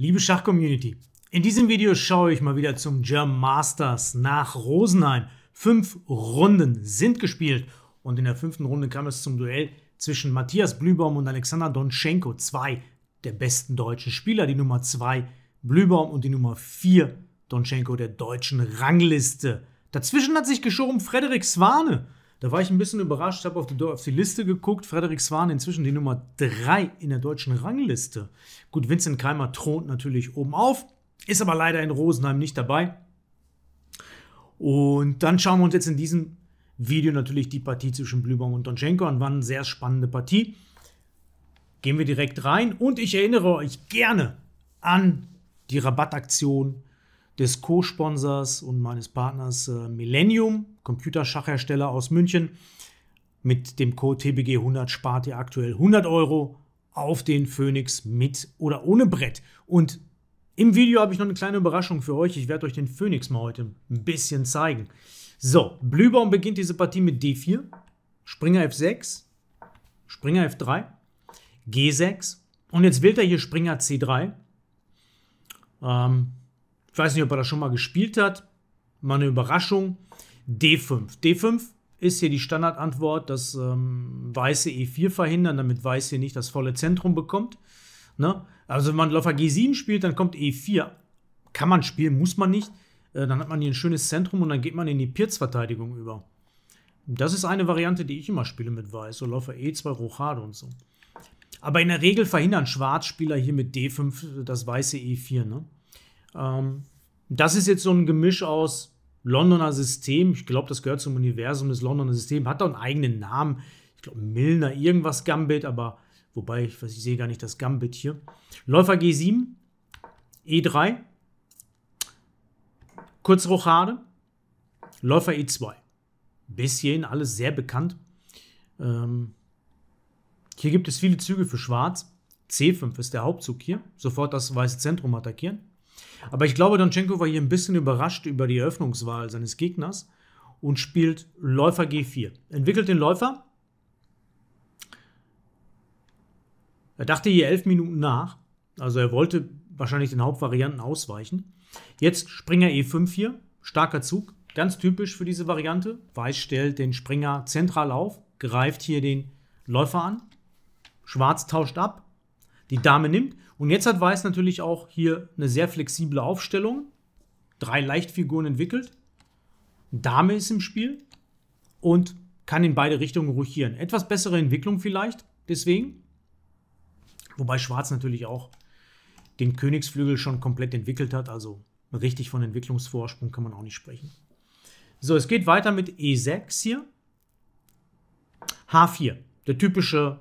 Liebe Schachcommunity, in diesem Video schaue ich mal wieder zum German Masters nach Rosenheim. Fünf Runden sind gespielt und in der fünften Runde kam es zum Duell zwischen Matthias Blübaum und Alexander Donschenko, zwei der besten deutschen Spieler, die Nummer zwei Blübaum und die Nummer vier Donschenko der deutschen Rangliste. Dazwischen hat sich geschoben Frederik Swane, da war ich ein bisschen überrascht, habe auf, auf, die Liste geguckt. Frederik Swan inzwischen die Nummer 3 in der deutschen Rangliste. Gut, Vincent Keimer thront natürlich oben auf, ist aber leider in Rosenheim nicht dabei. Und dann schauen wir uns jetzt in diesem Video natürlich die Partie zwischen Blübaum und Donchenko an. War eine sehr spannende Partie. Gehen wir direkt rein und ich erinnere euch gerne an die Rabattaktion des Co-Sponsors und meines Partners äh, Millennium, Computerschachhersteller aus München. Mit dem Code TBG100 spart ihr aktuell 100 Euro auf den Phoenix mit oder ohne Brett. Und im Video habe ich noch eine kleine Überraschung für euch. Ich werde euch den Phoenix mal heute ein bisschen zeigen. So, Blühbaum beginnt diese Partie mit D4, Springer F6, Springer F3, G6 und jetzt wählt er hier Springer C3. Ähm, ich weiß nicht, ob er das schon mal gespielt hat. Mal eine Überraschung. D5. D5 ist hier die Standardantwort, dass ähm, Weiße E4 verhindern, damit Weiß hier nicht das volle Zentrum bekommt. Ne? Also wenn man Läufer G7 spielt, dann kommt E4. Kann man spielen, muss man nicht. Äh, dann hat man hier ein schönes Zentrum und dann geht man in die Pirz-Verteidigung über. Das ist eine Variante, die ich immer spiele mit Weiß. So Läufer E2, Rochade und so. Aber in der Regel verhindern Schwarzspieler hier mit D5 das weiße E4. Ne? Ähm, das ist jetzt so ein Gemisch aus Londoner System. Ich glaube, das gehört zum Universum des Londoner Systems. Hat da einen eigenen Namen. Ich glaube, Milner irgendwas Gambit, aber wobei, ich, ich sehe gar nicht das Gambit hier. Läufer G7, E3, Kurzrochade, Läufer E2. Bisschen alles sehr bekannt. Ähm, hier gibt es viele Züge für Schwarz. C5 ist der Hauptzug hier. Sofort das weiße Zentrum attackieren. Aber ich glaube, Donchenko war hier ein bisschen überrascht über die Eröffnungswahl seines Gegners und spielt Läufer G4. Entwickelt den Läufer. Er dachte hier elf Minuten nach. Also er wollte wahrscheinlich den Hauptvarianten ausweichen. Jetzt Springer E5 hier. Starker Zug. Ganz typisch für diese Variante. Weiß stellt den Springer zentral auf, greift hier den Läufer an. Schwarz tauscht ab, die Dame nimmt. Und jetzt hat Weiß natürlich auch hier eine sehr flexible Aufstellung. Drei Leichtfiguren entwickelt. Dame ist im Spiel und kann in beide Richtungen ruchieren. Etwas bessere Entwicklung vielleicht, deswegen. Wobei Schwarz natürlich auch den Königsflügel schon komplett entwickelt hat, also richtig von Entwicklungsvorsprung kann man auch nicht sprechen. So, es geht weiter mit E6 hier. H4, der typische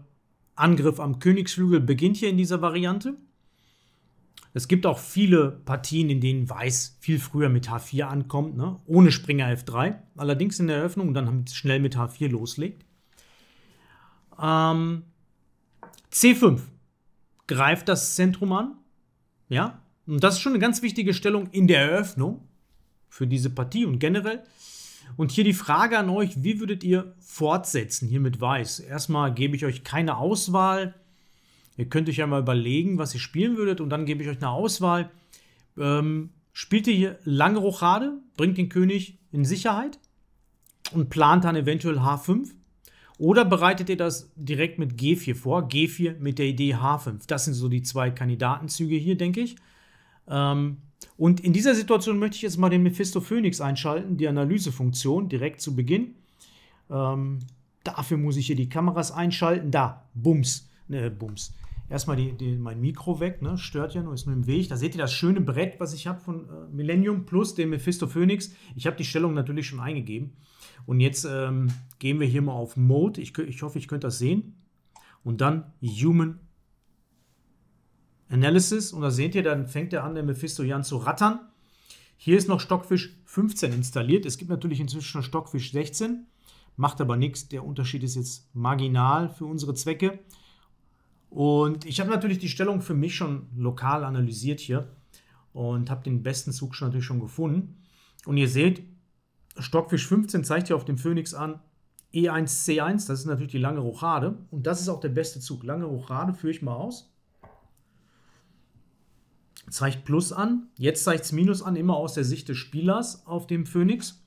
Angriff am Königsflügel beginnt hier in dieser Variante. Es gibt auch viele Partien, in denen Weiß viel früher mit H4 ankommt, ne? ohne Springer F3, allerdings in der Eröffnung und dann schnell mit H4 loslegt. Ähm, C5 greift das Zentrum an. Ja, und das ist schon eine ganz wichtige Stellung in der Eröffnung für diese Partie und generell. Und hier die Frage an euch, wie würdet ihr fortsetzen hier mit Weiß? Erstmal gebe ich euch keine Auswahl. Ihr könnt euch ja mal überlegen, was ihr spielen würdet und dann gebe ich euch eine Auswahl. Ähm, spielt ihr hier lange Rochade, bringt den König in Sicherheit und plant dann eventuell H5? Oder bereitet ihr das direkt mit G4 vor? G4 mit der Idee H5. Das sind so die zwei Kandidatenzüge hier, denke ich. Ähm, und in dieser Situation möchte ich jetzt mal den Mephisto Phoenix einschalten, die Analysefunktion direkt zu Beginn. Ähm, dafür muss ich hier die Kameras einschalten. Da, Bums, ne, Bums. Erstmal die, die, mein Mikro weg, ne? stört ja nur, ist nur im Weg. Da seht ihr das schöne Brett, was ich habe von äh, Millennium Plus, dem Mephisto Phoenix. Ich habe die Stellung natürlich schon eingegeben. Und jetzt ähm, gehen wir hier mal auf Mode. Ich, ich hoffe, ich könnt das sehen. Und dann Human Analysis und da seht ihr, dann fängt er an, der Mephisto-Jan zu rattern. Hier ist noch Stockfisch 15 installiert. Es gibt natürlich inzwischen schon Stockfisch 16, macht aber nichts. Der Unterschied ist jetzt marginal für unsere Zwecke. Und ich habe natürlich die Stellung für mich schon lokal analysiert hier und habe den besten Zug schon natürlich schon gefunden. Und ihr seht, Stockfisch 15 zeigt hier auf dem Phoenix an, E1, C1, das ist natürlich die lange Rochade. Und das ist auch der beste Zug. Lange Rochade führe ich mal aus zeigt Plus an. Jetzt zeigt es Minus an, immer aus der Sicht des Spielers auf dem Phoenix.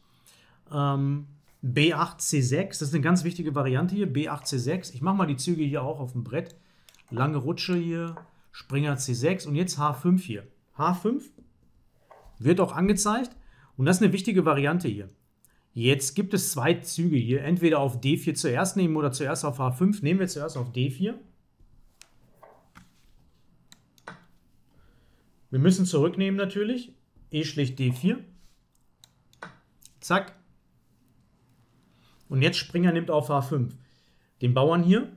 Ähm, B8, C6, das ist eine ganz wichtige Variante hier. B8, C6. Ich mache mal die Züge hier auch auf dem Brett. Lange Rutsche hier, Springer C6 und jetzt H5 hier. H5 wird auch angezeigt und das ist eine wichtige Variante hier. Jetzt gibt es zwei Züge hier. Entweder auf D4 zuerst nehmen oder zuerst auf H5. Nehmen wir zuerst auf D4. Wir müssen zurücknehmen natürlich. E schlicht D4. Zack. Und jetzt Springer nimmt auf H5. Den Bauern hier.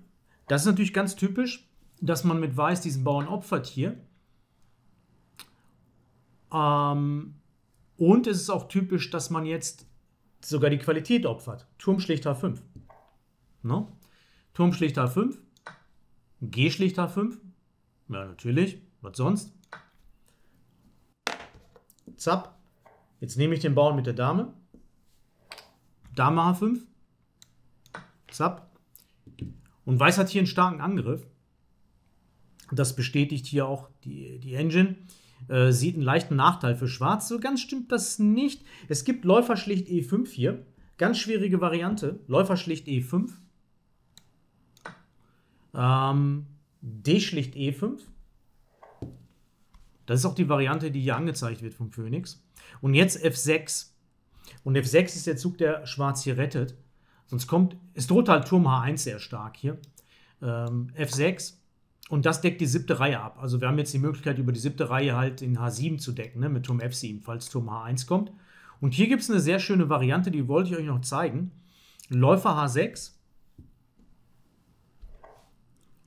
Das ist natürlich ganz typisch, dass man mit Weiß diesen Bauern opfert hier. Ähm, und es ist auch typisch, dass man jetzt sogar die Qualität opfert. Turm schlicht H5. No? Ne? Turm schlicht H5. G schlicht H5. Ja, natürlich. Was sonst? Zapp. Jetzt nehme ich den Bauern mit der Dame. Dame H5. Zapp. Und Weiß hat hier einen starken Angriff. Das bestätigt hier auch die, die Engine. Äh, sieht einen leichten Nachteil für Schwarz. So ganz stimmt das nicht. Es gibt Läufer schlicht E5 hier. Ganz schwierige Variante. Läufer schlicht E5. Ähm, D schlicht E5. Das ist auch die Variante, die hier angezeigt wird vom Phoenix. Und jetzt F6. Und F6 ist der Zug, der Schwarz hier rettet. Sonst kommt, es droht halt Turm H1 sehr stark hier. Ähm, F6. Und das deckt die siebte Reihe ab. Also wir haben jetzt die Möglichkeit, über die siebte Reihe halt in H7 zu decken, ne, mit Turm F7, falls Turm H1 kommt. Und hier gibt es eine sehr schöne Variante, die wollte ich euch noch zeigen. Läufer H6.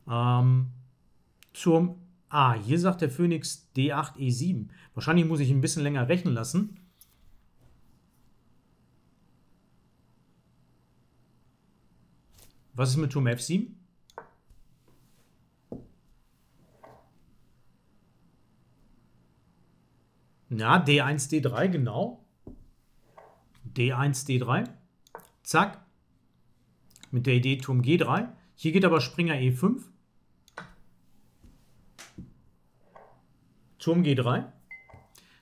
Ähm, Turm Ah, hier sagt der Phoenix D8, E7. Wahrscheinlich muss ich ein bisschen länger rechnen lassen. Was ist mit Turm F7? Na, D1, D3, genau. D1, D3. Zack. Mit der Idee Turm G3. Hier geht aber Springer E5. Turm G3.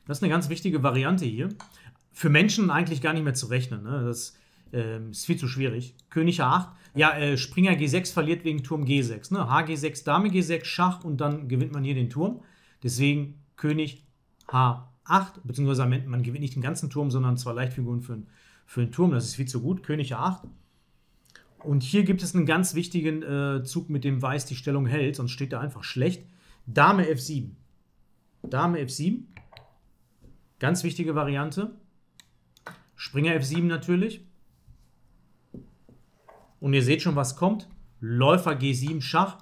Das ist eine ganz wichtige Variante hier. Für Menschen eigentlich gar nicht mehr zu rechnen. Ne? Das ähm, ist viel zu schwierig. König A8. Ja, äh, Springer G6 verliert wegen Turm G6. Ne? HG6, Dame G6, Schach und dann gewinnt man hier den Turm. Deswegen König H8, beziehungsweise man gewinnt nicht den ganzen Turm, sondern zwei Leichtfiguren für, für einen Turm. Das ist viel zu gut. König A8. Und hier gibt es einen ganz wichtigen äh, Zug, mit dem Weiß die Stellung hält, sonst steht er einfach schlecht. Dame F7. Dame F7. Ganz wichtige Variante. Springer F7 natürlich. Und ihr seht schon, was kommt. Läufer G7 Schach.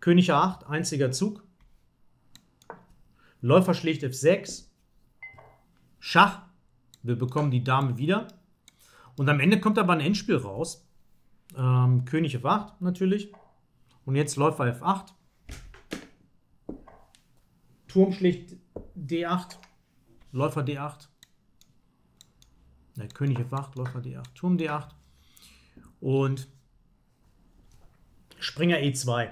König A8, einziger Zug. Läufer schlägt F6. Schach. Wir bekommen die Dame wieder. Und am Ende kommt aber ein Endspiel raus. Ähm, König F8 natürlich. Und jetzt Läufer F8. Turm schlicht D8. Läufer D8. Ne, König F8, Läufer D8. Turm D8. Und Springer E2.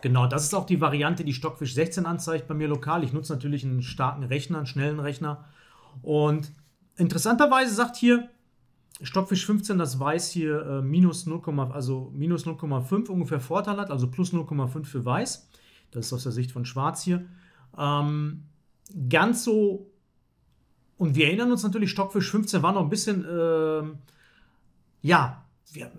Genau, das ist auch die Variante, die Stockfisch 16 anzeigt bei mir lokal. Ich nutze natürlich einen starken Rechner, einen schnellen Rechner. Und interessanterweise sagt hier Stockfisch 15, das weiß hier äh, minus 0,5, also minus 0,5 ungefähr Vorteil hat, also plus 0,5 für Weiß. Das ist aus der Sicht von Schwarz hier. Ähm, ganz so, und wir erinnern uns natürlich, Stockfisch 15 war noch ein bisschen, äh, ja, wir, äh,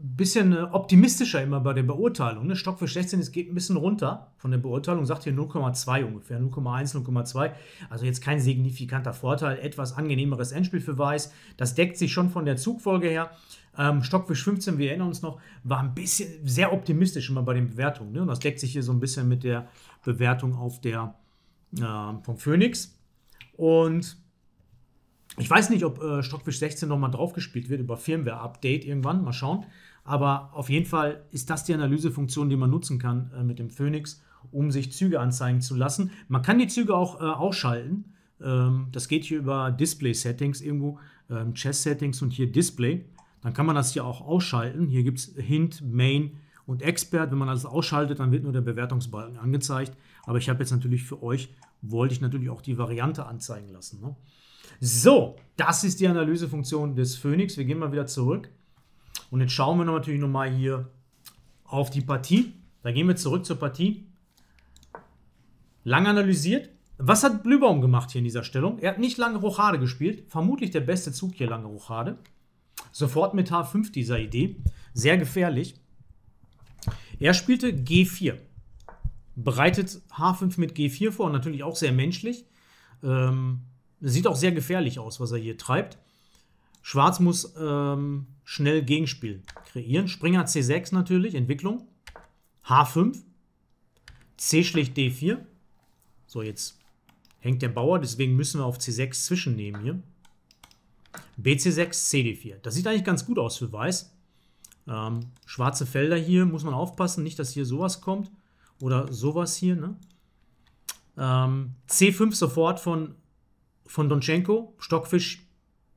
bisschen äh, optimistischer immer bei der Beurteilung. Ne? Stockfisch 16, es geht ein bisschen runter von der Beurteilung, sagt hier 0,2 ungefähr, 0,1, 0,2. Also jetzt kein signifikanter Vorteil, etwas angenehmeres Endspiel für Weiß. Das deckt sich schon von der Zugfolge her. Ähm, Stockfisch 15, wir erinnern uns noch, war ein bisschen sehr optimistisch immer bei den Bewertungen. Ne? Und das deckt sich hier so ein bisschen mit der Bewertung auf der äh, vom Phoenix. Und ich weiß nicht, ob äh, Stockfisch 16 nochmal draufgespielt wird über Firmware-Update irgendwann. Mal schauen. Aber auf jeden Fall ist das die Analysefunktion, die man nutzen kann äh, mit dem Phoenix, um sich Züge anzeigen zu lassen. Man kann die Züge auch äh, ausschalten. Ähm, das geht hier über Display-Settings irgendwo, ähm, Chess-Settings und hier Display dann kann man das hier auch ausschalten. Hier gibt es Hint, Main und Expert. Wenn man alles ausschaltet, dann wird nur der Bewertungsbalken angezeigt. Aber ich habe jetzt natürlich für euch, wollte ich natürlich auch die Variante anzeigen lassen. Ne? So, das ist die Analysefunktion des Phoenix. Wir gehen mal wieder zurück. Und jetzt schauen wir natürlich nochmal hier auf die Partie. Da gehen wir zurück zur Partie. Lang analysiert. Was hat Blübaum gemacht hier in dieser Stellung? Er hat nicht lange Rochade gespielt. Vermutlich der beste Zug hier lange Rochade. Sofort mit H5 dieser Idee. Sehr gefährlich. Er spielte G4. Bereitet H5 mit G4 vor, natürlich auch sehr menschlich. Ähm, sieht auch sehr gefährlich aus, was er hier treibt. Schwarz muss ähm, schnell Gegenspiel kreieren. Springer C6 natürlich, Entwicklung. H5. C schlägt D4. So, jetzt hängt der Bauer, deswegen müssen wir auf C6 zwischennehmen hier. BC6, CD4. Das sieht eigentlich ganz gut aus für Weiß. Ähm, schwarze Felder hier, muss man aufpassen, nicht, dass hier sowas kommt. Oder sowas hier, ne? ähm, C5 sofort von, von Donchenko. Stockfisch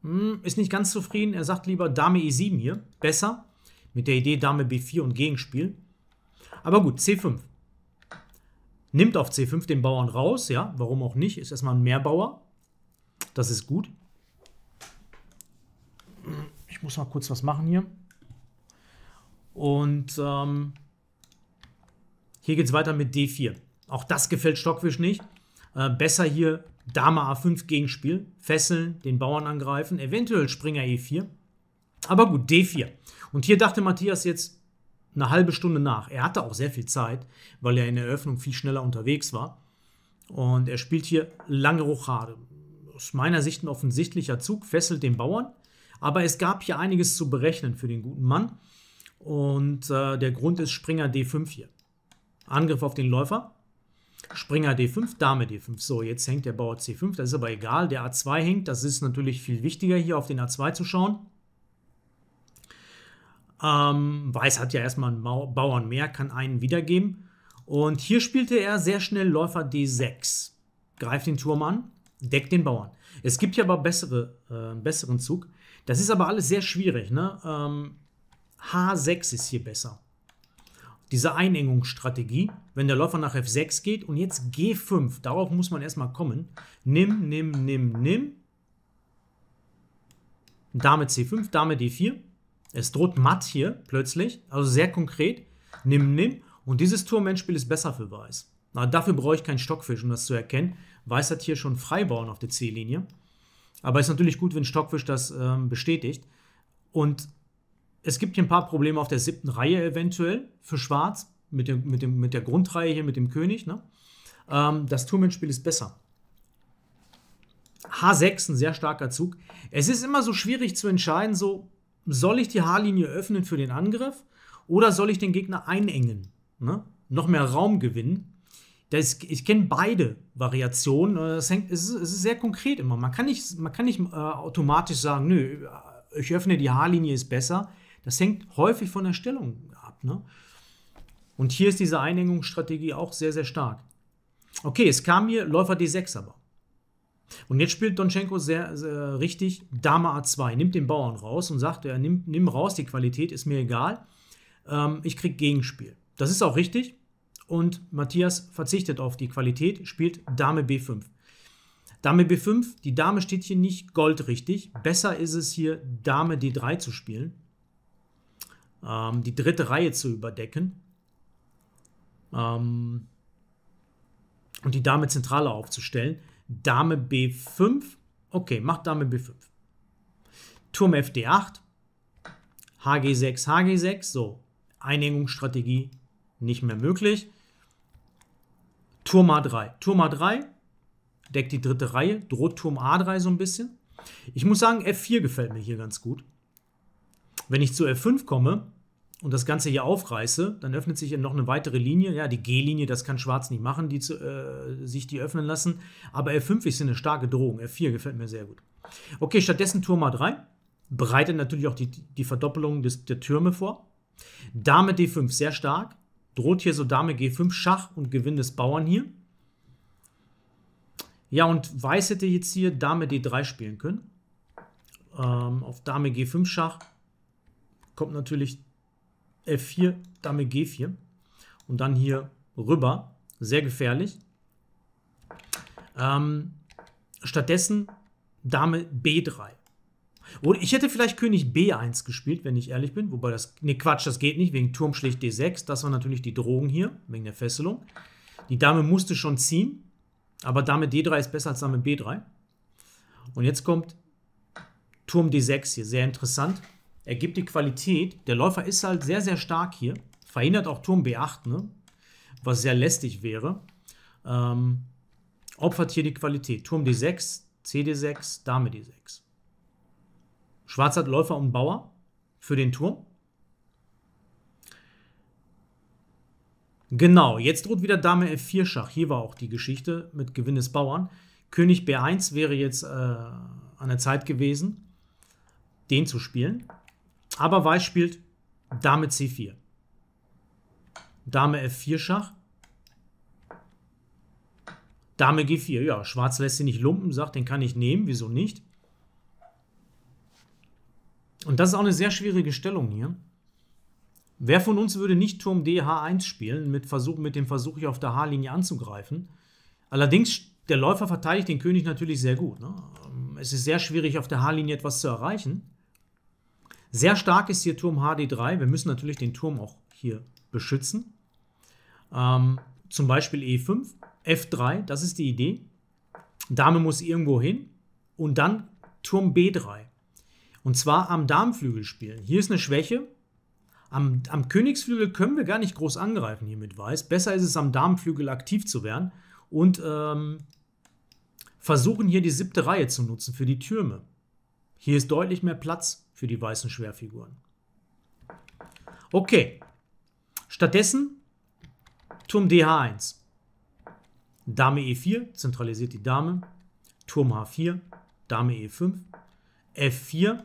mh, hm, ist nicht ganz zufrieden. Er sagt lieber Dame E7 hier. Besser. Mit der Idee Dame B4 und Gegenspiel. Aber gut, C5. Nimmt auf C5 den Bauern raus, ja, warum auch nicht, ist erstmal ein Mehrbauer. Das ist gut. Ich muss mal kurz was machen hier. Und ähm, hier geht es weiter mit D4. Auch das gefällt Stockwisch nicht. Äh, besser hier Dame A5 Gegenspiel. Fesseln, den Bauern angreifen, eventuell Springer E4. Aber gut, D4. Und hier dachte Matthias jetzt eine halbe Stunde nach. Er hatte auch sehr viel Zeit, weil er in der Eröffnung viel schneller unterwegs war. Und er spielt hier lange Rochade. Aus meiner Sicht ein offensichtlicher Zug, fesselt den Bauern. Aber es gab hier einiges zu berechnen für den guten Mann. Und äh, der Grund ist Springer D5 hier. Angriff auf den Läufer. Springer D5, Dame D5. So, jetzt hängt der Bauer C5, das ist aber egal. Der A2 hängt, das ist natürlich viel wichtiger, hier auf den A2 zu schauen. Ähm, Weiß hat ja erstmal einen Bauern mehr, kann einen wiedergeben. Und hier spielte er sehr schnell Läufer D6. Greift den Turm an, deckt den Bauern. Es gibt hier aber bessere, äh, einen besseren Zug. Das ist aber alles sehr schwierig. Ne? Ähm, H6 ist hier besser. Diese Einengungsstrategie, wenn der Läufer nach F6 geht und jetzt G5, darauf muss man erstmal kommen. Nimm, nimm, nimm, nimm. Dame C5, Dame D4. Es droht matt hier plötzlich, also sehr konkret. Nimm, nimm. Und dieses Turmendspiel ist besser für Weiß. Na, dafür brauche ich keinen Stockfisch, um das zu erkennen. Weiß hat hier schon Freibauen auf der C-Linie. Aber ist natürlich gut, wenn Stockfisch das ähm, bestätigt. Und es gibt hier ein paar Probleme auf der siebten Reihe eventuell für Schwarz mit, dem, mit, dem, mit der Grundreihe hier mit dem König. Ne? Ähm, das Turmendspiel ist besser. H6, ein sehr starker Zug. Es ist immer so schwierig zu entscheiden, so soll ich die H-Linie öffnen für den Angriff oder soll ich den Gegner einengen? Ne? Noch mehr Raum gewinnen. Das, ich kenne beide Variationen. Das äh, hängt, es, ist, es ist sehr konkret immer. Man kann nicht, man kann nicht äh, automatisch sagen, nö, ich öffne die Haarlinie ist besser. Das hängt häufig von der Stellung ab. Ne? Und hier ist diese Einengungsstrategie auch sehr, sehr stark. Okay, es kam hier Läufer D6 aber. Und jetzt spielt Donchenko sehr, sehr richtig Dame A2, nimmt den Bauern raus und sagt, ja, nimm, nimm raus, die Qualität ist mir egal. Ähm, ich krieg Gegenspiel. Das ist auch richtig und Matthias verzichtet auf die Qualität, spielt Dame B5. Dame B5, die Dame steht hier nicht goldrichtig. Besser ist es hier, Dame D3 zu spielen, ähm, die dritte Reihe zu überdecken ähm, und die Dame zentraler aufzustellen. Dame B5, okay, macht Dame B5. Turm FD8, HG6, HG6, so, Einengungsstrategie, nicht mehr möglich. Turm A3. Turm A3 deckt die dritte Reihe, droht Turm A3 so ein bisschen. Ich muss sagen, F4 gefällt mir hier ganz gut. Wenn ich zu F5 komme und das Ganze hier aufreiße, dann öffnet sich noch eine weitere Linie. Ja, die G-Linie, das kann Schwarz nicht machen, die zu, äh, sich die öffnen lassen. Aber F5 ist eine starke Drohung. F4 gefällt mir sehr gut. Okay, stattdessen Turm A3. Breitet natürlich auch die, die Verdoppelung des, der Türme vor. Dame D5 sehr stark droht hier so Dame G5 Schach und Gewinn des Bauern hier. Ja, und Weiß hätte jetzt hier Dame D3 spielen können. Ähm, auf Dame G5 Schach kommt natürlich F4, Dame G4. Und dann hier rüber. Sehr gefährlich. Ähm, stattdessen Dame B3. Oder ich hätte vielleicht König B1 gespielt, wenn ich ehrlich bin. Wobei das. Ne, Quatsch, das geht nicht, wegen Turm schlägt D6. Das war natürlich die Drogen hier, wegen der Fesselung. Die Dame musste schon ziehen, aber Dame D3 ist besser als Dame B3. Und jetzt kommt Turm D6 hier, sehr interessant. Er gibt die Qualität. Der Läufer ist halt sehr, sehr stark hier. Verhindert auch Turm B8, ne? Was sehr lästig wäre. Ähm, opfert hier die Qualität. Turm D6, CD6, Dame D6. Schwarz hat Läufer und Bauer für den Turm. Genau, jetzt droht wieder Dame F4 Schach. Hier war auch die Geschichte mit Gewinn des Bauern. König B1 wäre jetzt äh, an der Zeit gewesen, den zu spielen. Aber Weiß spielt Dame C4. Dame F4 Schach. Dame G4. Ja, Schwarz lässt sie nicht lumpen, sagt, den kann ich nehmen. Wieso nicht? Und das ist auch eine sehr schwierige Stellung hier. Wer von uns würde nicht Turm DH1 spielen, mit, Versuch, mit dem Versuch, hier auf der H-Linie anzugreifen? Allerdings, der Läufer verteidigt den König natürlich sehr gut. Ne? Es ist sehr schwierig, auf der H-Linie etwas zu erreichen. Sehr stark ist hier Turm HD3. Wir müssen natürlich den Turm auch hier beschützen. Ähm, zum Beispiel E5, F3, das ist die Idee. Dame muss irgendwo hin und dann Turm B3. Und zwar am Darmflügel spielen. Hier ist eine Schwäche. Am, am Königsflügel können wir gar nicht groß angreifen hier mit Weiß. Besser ist es, am Darmflügel aktiv zu werden und ähm, versuchen hier die siebte Reihe zu nutzen für die Türme. Hier ist deutlich mehr Platz für die weißen Schwerfiguren. Okay. Stattdessen Turm DH1. Dame E4 zentralisiert die Dame. Turm H4, Dame E5, F4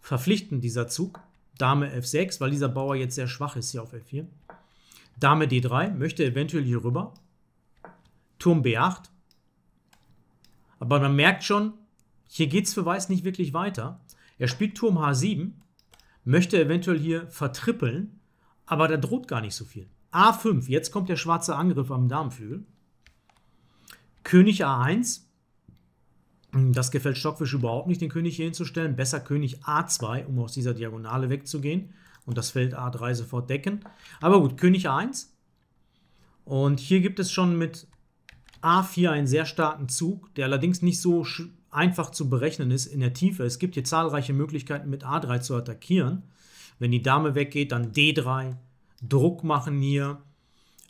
verpflichten dieser Zug. Dame F6, weil dieser Bauer jetzt sehr schwach ist hier auf F4. Dame D3 möchte eventuell hier rüber. Turm B8. Aber man merkt schon, hier geht es für Weiß nicht wirklich weiter. Er spielt Turm H7, möchte eventuell hier vertrippeln, aber da droht gar nicht so viel. A5, jetzt kommt der schwarze Angriff am Damenflügel. König A1, hm, das gefällt Stockfisch überhaupt nicht, den König hier hinzustellen. Besser König A2, um aus dieser Diagonale wegzugehen. Und das Feld A3 sofort decken. Aber gut, König A1. Und hier gibt es schon mit A4 einen sehr starken Zug, der allerdings nicht so einfach zu berechnen ist in der Tiefe. Es gibt hier zahlreiche Möglichkeiten, mit A3 zu attackieren. Wenn die Dame weggeht, dann D3, Druck machen hier.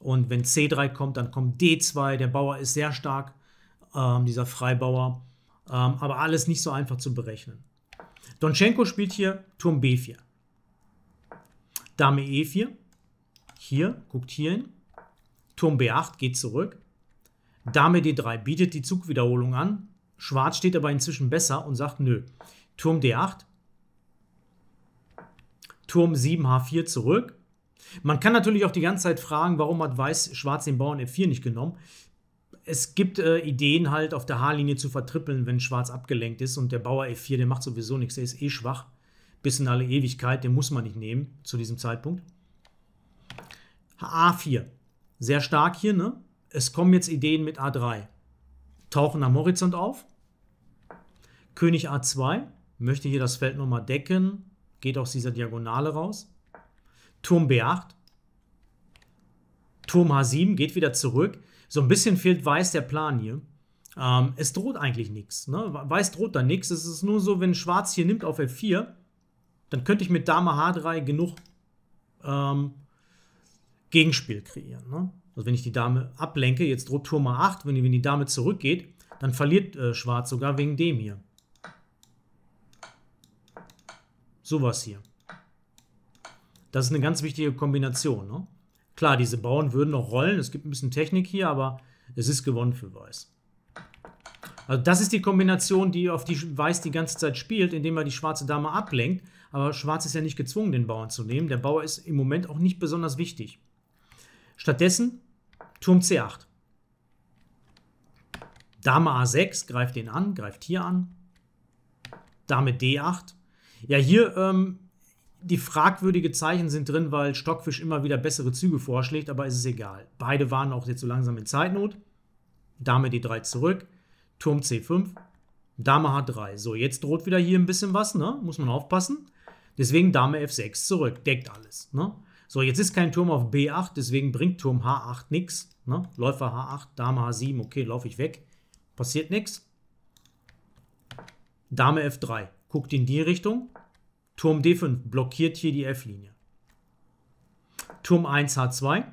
Und wenn C3 kommt, dann kommt D2. Der Bauer ist sehr stark, ähm, dieser Freibauer. Ähm, aber alles nicht so einfach zu berechnen. Donchenko spielt hier Turm B4. Dame E4. Hier, guckt hier hin. Turm B8 geht zurück. Dame D3 bietet die Zugwiederholung an. Schwarz steht aber inzwischen besser und sagt nö. Turm D8. Turm 7 H4 zurück. Man kann natürlich auch die ganze Zeit fragen, warum hat Weiß Schwarz den Bauern F4 nicht genommen es gibt äh, Ideen halt auf der H-Linie zu vertrippeln, wenn Schwarz abgelenkt ist und der Bauer F4, der macht sowieso nichts, der ist eh schwach. Bis in alle Ewigkeit, den muss man nicht nehmen zu diesem Zeitpunkt. A4, sehr stark hier, ne? Es kommen jetzt Ideen mit A3. Tauchen am Horizont auf. König A2, möchte hier das Feld nochmal decken, geht aus dieser Diagonale raus. Turm B8, Turm H7 geht wieder zurück. So ein bisschen fehlt Weiß der Plan hier. Ähm, es droht eigentlich nichts. Ne? Weiß droht da nichts. Es ist nur so, wenn Schwarz hier nimmt auf F4, dann könnte ich mit Dame H3 genug ähm, Gegenspiel kreieren. Ne? Also wenn ich die Dame ablenke, jetzt droht Turm A8, wenn die, wenn die Dame zurückgeht, dann verliert äh, Schwarz sogar wegen dem hier. Sowas hier. Das ist eine ganz wichtige Kombination. Ne? Klar, diese Bauern würden noch rollen. Es gibt ein bisschen Technik hier, aber es ist gewonnen für Weiß. Also das ist die Kombination, die auf die Weiß die ganze Zeit spielt, indem er die schwarze Dame ablenkt. Aber Schwarz ist ja nicht gezwungen, den Bauern zu nehmen. Der Bauer ist im Moment auch nicht besonders wichtig. Stattdessen Turm C8. Dame A6 greift den an, greift hier an. Dame D8. Ja, hier ähm, die fragwürdige Zeichen sind drin, weil Stockfisch immer wieder bessere Züge vorschlägt, aber es ist egal. Beide waren auch jetzt so langsam in Zeitnot. Dame D3 zurück, Turm C5, Dame H3. So, jetzt droht wieder hier ein bisschen was, ne? Muss man aufpassen. Deswegen Dame F6 zurück, deckt alles, ne? So, jetzt ist kein Turm auf B8, deswegen bringt Turm H8 nichts. Ne? Läufer H8, Dame H7, okay, laufe ich weg. Passiert nichts. Dame F3, guckt in die Richtung. Turm D5 blockiert hier die F-Linie. Turm 1 H2.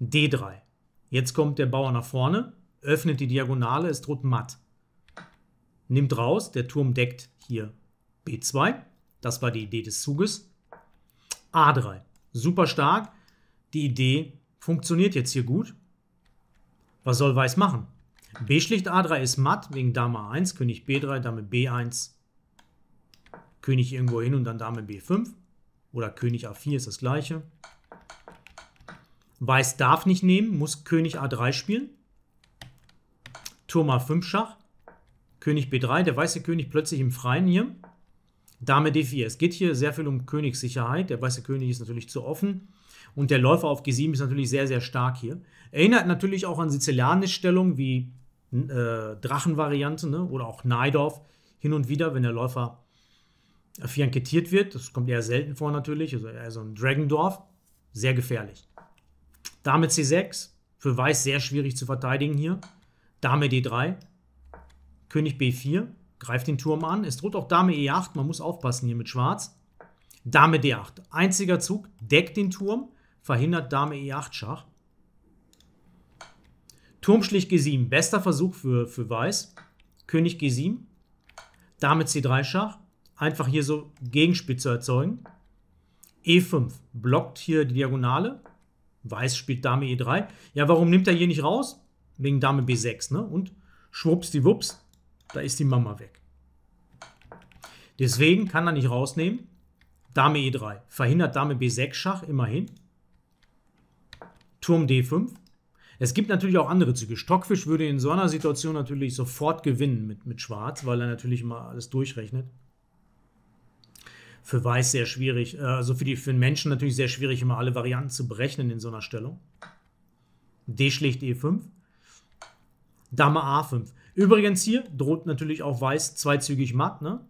D3. Jetzt kommt der Bauer nach vorne, öffnet die Diagonale, es droht matt. Nimmt raus, der Turm deckt hier B2. Das war die Idee des Zuges. A3. Super stark. Die Idee funktioniert jetzt hier gut. Was soll Weiß machen? B schlicht A3 ist matt, wegen Dame A1, König B3, Dame B1, König irgendwo hin und dann Dame B5 oder König A4 ist das gleiche. Weiß darf nicht nehmen, muss König A3 spielen. Turm A5 Schach, König B3, der weiße König plötzlich im Freien hier. Dame D4. Es geht hier sehr viel um Königssicherheit. Der weiße König ist natürlich zu offen. Und der Läufer auf G7 ist natürlich sehr, sehr stark hier. Erinnert natürlich auch an sizilianische Stellung wie äh, Drachenvariante ne? oder auch Neidorf hin und wieder, wenn der Läufer fiankettiert wird. Das kommt eher selten vor natürlich. Also, eher so ein Dragendorf, sehr gefährlich. Dame C6, für Weiß sehr schwierig zu verteidigen hier. Dame D3, König B4, greift den Turm an. Es droht auch Dame E8, man muss aufpassen hier mit Schwarz. Dame D8, einziger Zug, deckt den Turm, verhindert Dame E8 Schach. Turmschlich G7, bester Versuch für, für Weiß. König G7, Dame C3 Schach, einfach hier so Gegenspitze erzeugen. E5 blockt hier die Diagonale. Weiß spielt Dame E3. Ja, warum nimmt er hier nicht raus? Wegen Dame B6, ne? Und schwupps die Wups, da ist die Mama weg. Deswegen kann er nicht rausnehmen. Dame E3 verhindert Dame B6 Schach immerhin. Turm D5. Es gibt natürlich auch andere Züge. Stockfisch würde in so einer Situation natürlich sofort gewinnen mit, mit Schwarz, weil er natürlich immer alles durchrechnet für Weiß sehr schwierig, äh, also für, die, für den Menschen natürlich sehr schwierig, immer alle Varianten zu berechnen in so einer Stellung. D schlägt E5. Dame A5. Übrigens hier droht natürlich auch Weiß zweizügig matt. Ne?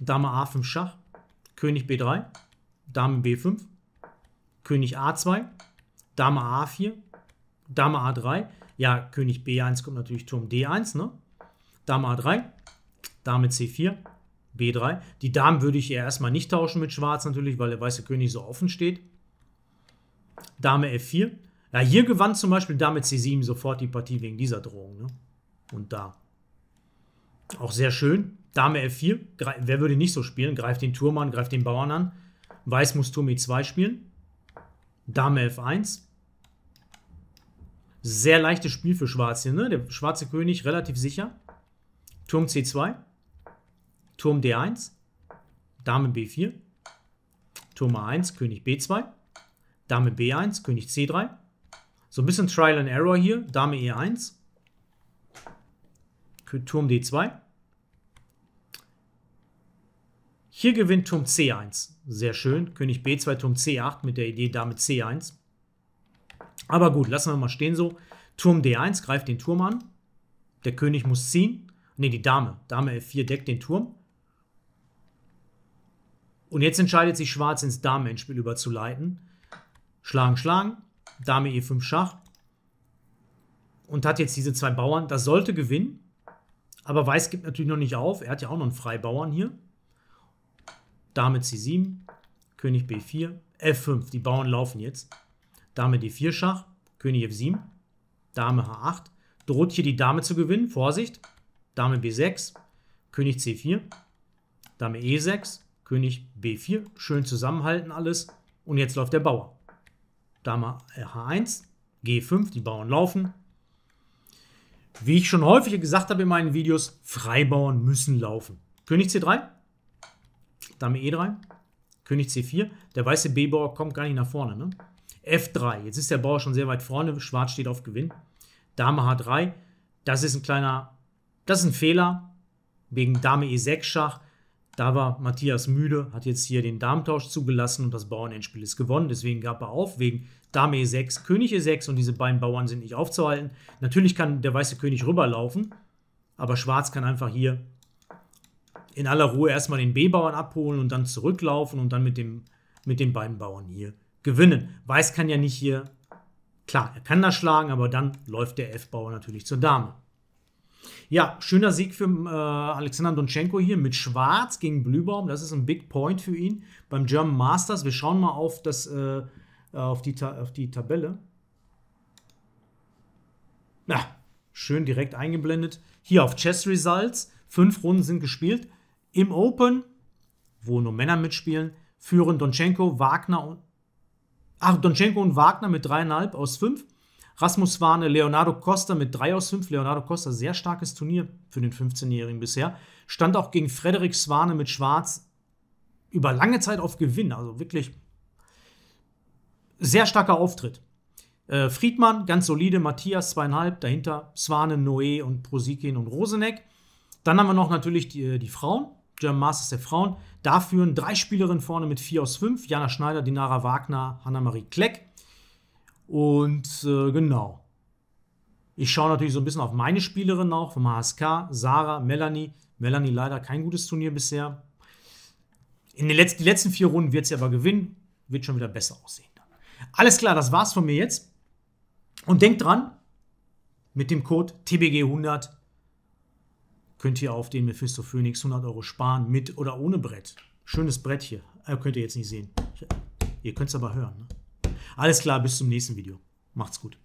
Dame A5 Schach, König B3, Dame B5, König A2, Dame A4, Dame A3. Ja, König B1 kommt natürlich Turm D1, ne? Dame A3, Dame C4, B3. Die Damen würde ich eher erstmal nicht tauschen mit Schwarz natürlich, weil der weiße König so offen steht. Dame F4. Ja, hier gewann zum Beispiel Dame C7 sofort die Partie wegen dieser Drohung. Ne? Und da. Auch sehr schön. Dame F4. Wer würde nicht so spielen? Greift den Turm an, greift den Bauern an. Weiß muss Turm E2 spielen. Dame F1. Sehr leichtes Spiel für Schwarz hier. Ne? Der schwarze König relativ sicher. Turm C2. Turm D1, Dame B4, Turm A1, König B2, Dame B1, König C3. So ein bisschen Trial and Error hier. Dame E1, Turm D2. Hier gewinnt Turm C1. Sehr schön. König B2, Turm C8 mit der Idee Dame C1. Aber gut, lassen wir mal stehen so. Turm D1 greift den Turm an. Der König muss ziehen. Ne, die Dame. Dame F4 deckt den Turm. Und jetzt entscheidet sich Schwarz ins Dame-Endspiel überzuleiten. Schlagen, schlagen. Dame E5 Schach. Und hat jetzt diese zwei Bauern. Das sollte gewinnen. Aber Weiß gibt natürlich noch nicht auf. Er hat ja auch noch einen Freibauern hier. Dame C7. König B4. F5. Die Bauern laufen jetzt. Dame D4 Schach. König F7. Dame H8. Droht hier die Dame zu gewinnen. Vorsicht. Dame B6. König C4. Dame E6. König B4, schön zusammenhalten alles. Und jetzt läuft der Bauer. Dame H1, G5, die Bauern laufen. Wie ich schon häufiger gesagt habe in meinen Videos, Freibauern müssen laufen. König C3, Dame E3, König C4. Der weiße B-Bauer kommt gar nicht nach vorne. Ne? F3, jetzt ist der Bauer schon sehr weit vorne. Schwarz steht auf Gewinn. Dame H3, das ist ein kleiner, das ist ein Fehler. Wegen Dame E6 Schach da war Matthias müde, hat jetzt hier den Darmtausch zugelassen und das Bauernendspiel ist gewonnen. Deswegen gab er auf wegen Dame E6, König E6 und diese beiden Bauern sind nicht aufzuhalten. Natürlich kann der weiße König rüberlaufen, aber Schwarz kann einfach hier in aller Ruhe erstmal den B-Bauern abholen und dann zurücklaufen und dann mit, dem, mit den beiden Bauern hier gewinnen. Weiß kann ja nicht hier, klar, er kann das schlagen, aber dann läuft der F-Bauer natürlich zur Dame. Ja, schöner Sieg für äh, Alexander Donchenko hier mit Schwarz gegen Blühbaum. Das ist ein Big Point für ihn beim German Masters. Wir schauen mal auf, das, äh, äh auf, die, auf die Tabelle. Na, schön direkt eingeblendet. Hier auf Chess Results. Fünf Runden sind gespielt. Im Open, wo nur Männer mitspielen, führen Donchenko, Wagner und. Ach, Donchenko und Wagner mit dreieinhalb aus fünf. Rasmus Warne, Leonardo Costa mit 3 aus 5. Leonardo Costa, sehr starkes Turnier für den 15-Jährigen bisher. Stand auch gegen Frederik Swane mit Schwarz über lange Zeit auf Gewinn. Also wirklich sehr starker Auftritt. Äh, Friedmann, ganz solide, Matthias zweieinhalb, dahinter Swane, Noé und Prosikin und Roseneck. Dann haben wir noch natürlich die, äh, die Frauen, German Masters der Frauen. Da führen drei Spielerinnen vorne mit 4 aus 5, Jana Schneider, Dinara Wagner, Hannah-Marie Kleck. Und äh, genau. Ich schaue natürlich so ein bisschen auf meine Spielerin auch vom HSK, Sarah, Melanie. Melanie leider kein gutes Turnier bisher. In den letzten, die letzten vier Runden wird sie aber gewinnen, wird schon wieder besser aussehen. Alles klar, das war's von mir jetzt. Und denkt dran, mit dem Code TBG100 könnt ihr auf den Mephisto Phoenix 100 Euro sparen, mit oder ohne Brett. Schönes Brett hier. Äh, könnt ihr jetzt nicht sehen. Ihr könnt es aber hören. Ne? Alles klar, bis zum nächsten Video. Macht's gut.